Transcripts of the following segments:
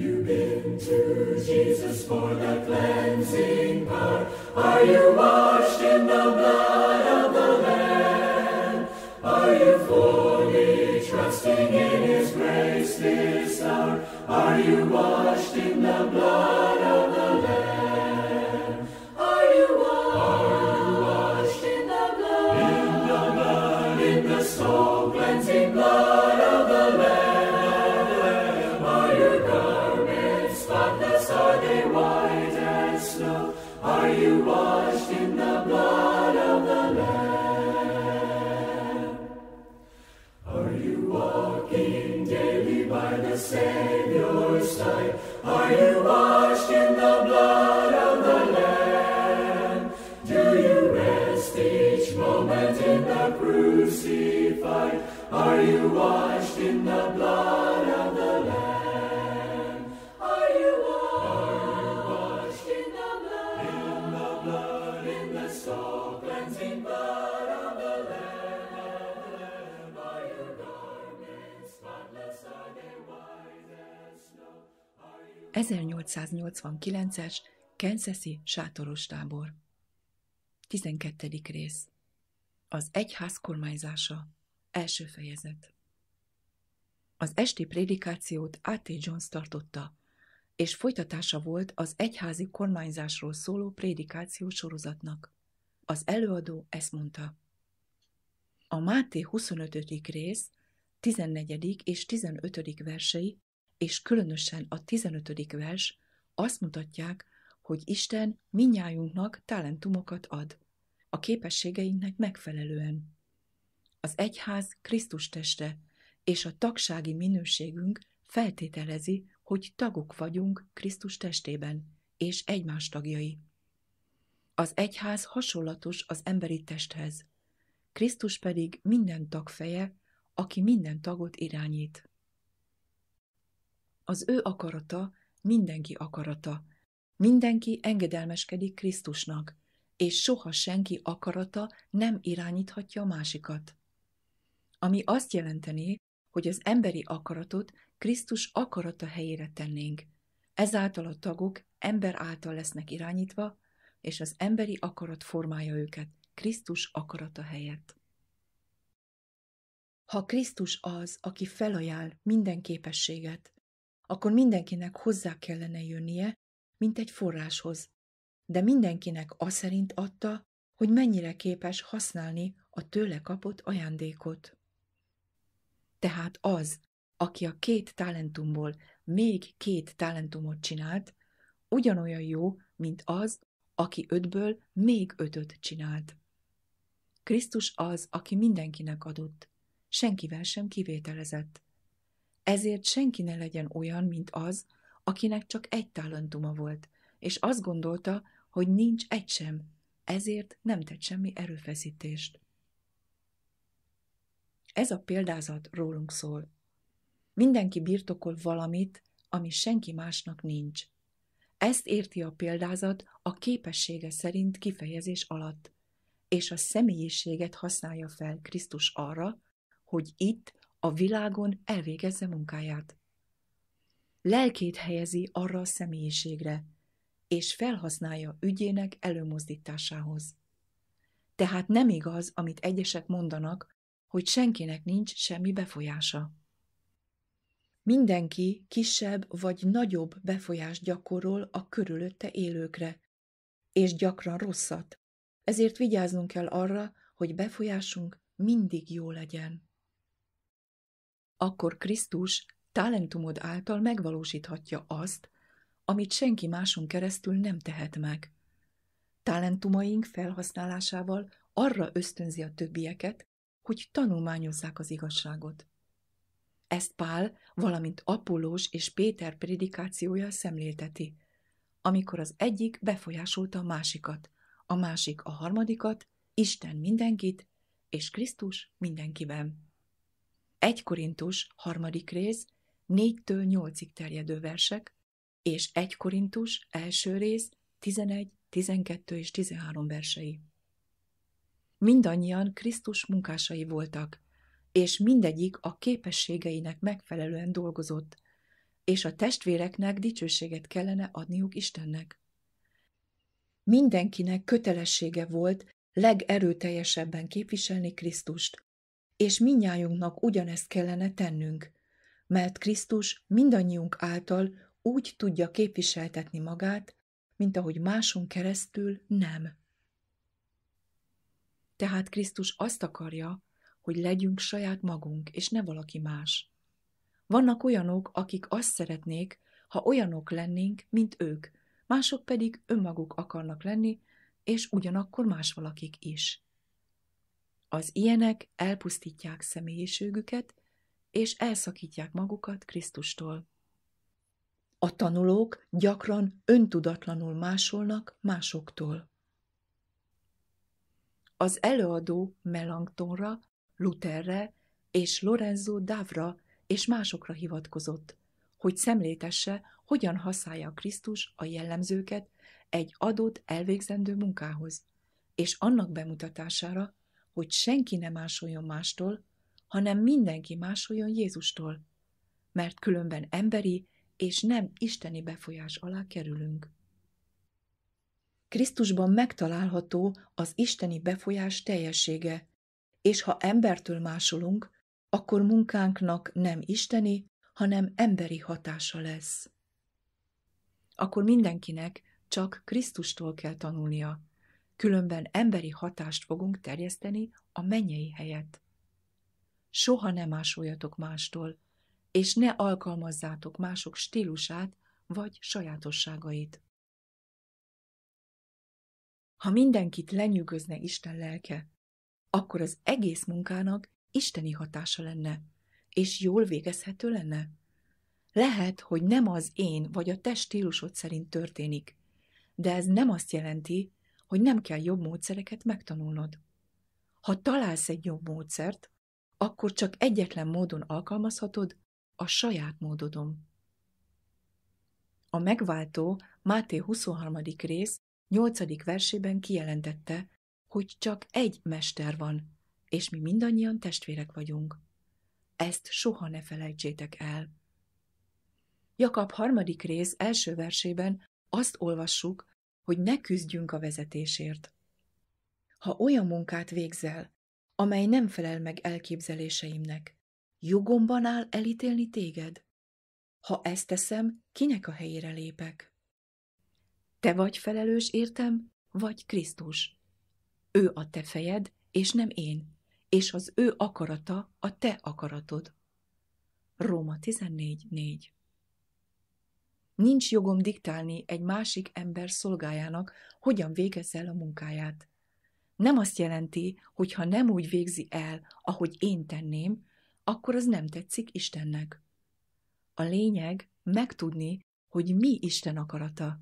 you have been to Jesus for the cleansing power? Are you washed in the blood of the Lamb? Are you fully trusting in His grace this hour? Are you washed in the blood Savior's side? Are you washed in the blood of the Lamb? Do you rest each moment in the crucified? Are you washed in the blood? 1889-es Kansasi sátoros tábor. 12. rész. Az egyház kormányzása. Első fejezet. Az esti prédikációt A.T. Jones tartotta, és folytatása volt az egyházi kormányzásról szóló prédikáció sorozatnak. Az előadó ezt mondta. A Máté 25. rész, 14. és 15. versei és különösen a 15. vers azt mutatják, hogy Isten minnyájunknak talentumokat ad, a képességeinknek megfelelően. Az egyház Krisztus teste, és a tagsági minőségünk feltételezi, hogy tagok vagyunk Krisztus testében, és egymás tagjai. Az egyház hasonlatos az emberi testhez, Krisztus pedig minden tagfeje, aki minden tagot irányít az ő akarata mindenki akarata. Mindenki engedelmeskedik Krisztusnak, és soha senki akarata nem irányíthatja másikat. Ami azt jelenteni, hogy az emberi akaratot Krisztus akarata helyére tennénk. Ezáltal a tagok ember által lesznek irányítva, és az emberi akarat formálja őket Krisztus akarata helyett. Ha Krisztus az, aki felajánl minden képességet, akkor mindenkinek hozzá kellene jönnie, mint egy forráshoz, de mindenkinek aszerint adta, hogy mennyire képes használni a tőle kapott ajándékot. Tehát az, aki a két talentumból még két talentumot csinált, ugyanolyan jó, mint az, aki ötből még ötöt csinált. Krisztus az, aki mindenkinek adott, senkivel sem kivételezett. Ezért senki ne legyen olyan, mint az, akinek csak egy talentuma volt, és azt gondolta, hogy nincs egy sem, ezért nem tett semmi erőfeszítést. Ez a példázat rólunk szól. Mindenki birtokol valamit, ami senki másnak nincs. Ezt érti a példázat a képessége szerint kifejezés alatt, és a személyiséget használja fel Krisztus arra, hogy itt a világon elvégezze munkáját. Lelkét helyezi arra a személyiségre, és felhasználja ügyének előmozdításához. Tehát nem igaz, amit egyesek mondanak, hogy senkinek nincs semmi befolyása. Mindenki kisebb vagy nagyobb befolyást gyakorol a körülötte élőkre, és gyakran rosszat. Ezért vigyáznunk kell arra, hogy befolyásunk mindig jó legyen akkor Krisztus talentumod által megvalósíthatja azt, amit senki máson keresztül nem tehet meg. Talentumaink felhasználásával arra ösztönzi a többieket, hogy tanulmányozzák az igazságot. Ezt Pál, valamint Apollós és Péter predikációja szemlélteti, amikor az egyik befolyásolta a másikat, a másik a harmadikat, Isten mindenkit, és Krisztus mindenkiben. 1 Korintus, 3. rész, 4-től 8-ig terjedő versek, és 1 Korintus, első rész, 11, 12 és 13 versei. Mindannyian Krisztus munkásai voltak, és mindegyik a képességeinek megfelelően dolgozott, és a testvéreknek dicsőséget kellene adniuk Istennek. Mindenkinek kötelessége volt legerőteljesebben képviselni Krisztust, és minnyájunknak ugyanezt kellene tennünk, mert Krisztus mindannyiunk által úgy tudja képviseltetni magát, mint ahogy máson keresztül nem. Tehát Krisztus azt akarja, hogy legyünk saját magunk, és ne valaki más. Vannak olyanok, akik azt szeretnék, ha olyanok lennénk, mint ők, mások pedig önmaguk akarnak lenni, és ugyanakkor más valakik is. Az ilyenek elpusztítják személyiségüket, és elszakítják magukat Krisztustól. A tanulók gyakran öntudatlanul másolnak másoktól. Az előadó Melanchtonra, Lutherre és Lorenzo Davra és másokra hivatkozott, hogy szemlétesse, hogyan használja Krisztus a jellemzőket egy adott elvégzendő munkához, és annak bemutatására, hogy senki ne másoljon mástól, hanem mindenki másoljon Jézustól, mert különben emberi és nem isteni befolyás alá kerülünk. Krisztusban megtalálható az isteni befolyás teljessége, és ha embertől másolunk, akkor munkánknak nem isteni, hanem emberi hatása lesz. Akkor mindenkinek csak Krisztustól kell tanulnia, különben emberi hatást fogunk terjeszteni a mennyei helyet. Soha ne másoljatok mástól, és ne alkalmazzátok mások stílusát vagy sajátosságait. Ha mindenkit lenyűgözne Isten lelke, akkor az egész munkának isteni hatása lenne, és jól végezhető lenne. Lehet, hogy nem az én vagy a test stílusod szerint történik, de ez nem azt jelenti, hogy nem kell jobb módszereket megtanulnod. Ha találsz egy jobb módszert, akkor csak egyetlen módon alkalmazhatod, a saját módodon. A megváltó Máté 23. rész 8. versében kijelentette, hogy csak egy mester van, és mi mindannyian testvérek vagyunk. Ezt soha ne felejtsétek el. Jakab harmadik rész első versében azt olvassuk, hogy ne küzdjünk a vezetésért. Ha olyan munkát végzel, amely nem felel meg elképzeléseimnek, jogomban áll elítélni téged? Ha ezt teszem, kinek a helyére lépek? Te vagy felelős, értem, vagy Krisztus. Ő a te fejed, és nem én, és az ő akarata a te akaratod. Róma 14.4 Nincs jogom diktálni egy másik ember szolgájának, hogyan végezz el a munkáját. Nem azt jelenti, hogy ha nem úgy végzi el, ahogy én tenném, akkor az nem tetszik Istennek. A lényeg megtudni, hogy mi Isten akarata,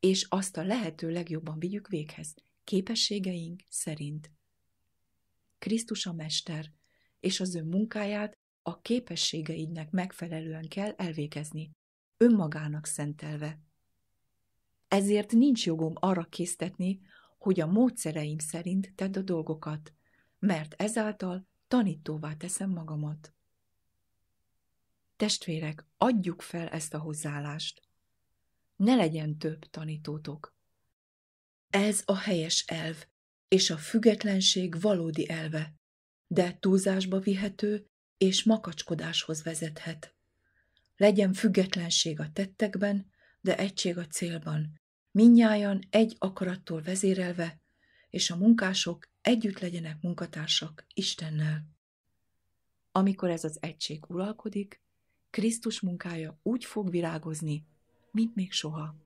és azt a lehető legjobban vigyük véghez, képességeink szerint. Krisztus a Mester, és az ő munkáját a képességeidnek megfelelően kell elvégezni, önmagának szentelve. Ezért nincs jogom arra késztetni, hogy a módszereim szerint tedd a dolgokat, mert ezáltal tanítóvá teszem magamat. Testvérek, adjuk fel ezt a hozzáállást. Ne legyen több tanítótok. Ez a helyes elv, és a függetlenség valódi elve, de túlzásba vihető és makacskodáshoz vezethet. Legyen függetlenség a tettekben, de egység a célban, minnyájan egy akarattól vezérelve, és a munkások együtt legyenek munkatársak Istennel. Amikor ez az egység uralkodik, Krisztus munkája úgy fog virágozni, mint még soha.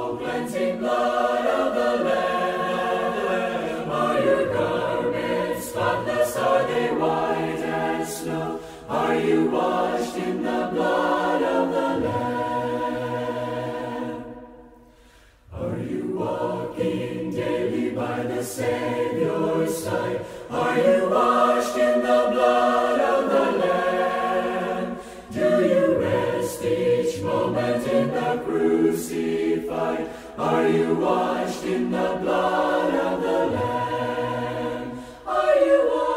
by the Savior's side, are you washed in the blood of the Lamb? Do you rest each moment in the crucified? Are you washed in the blood of the Lamb? Are you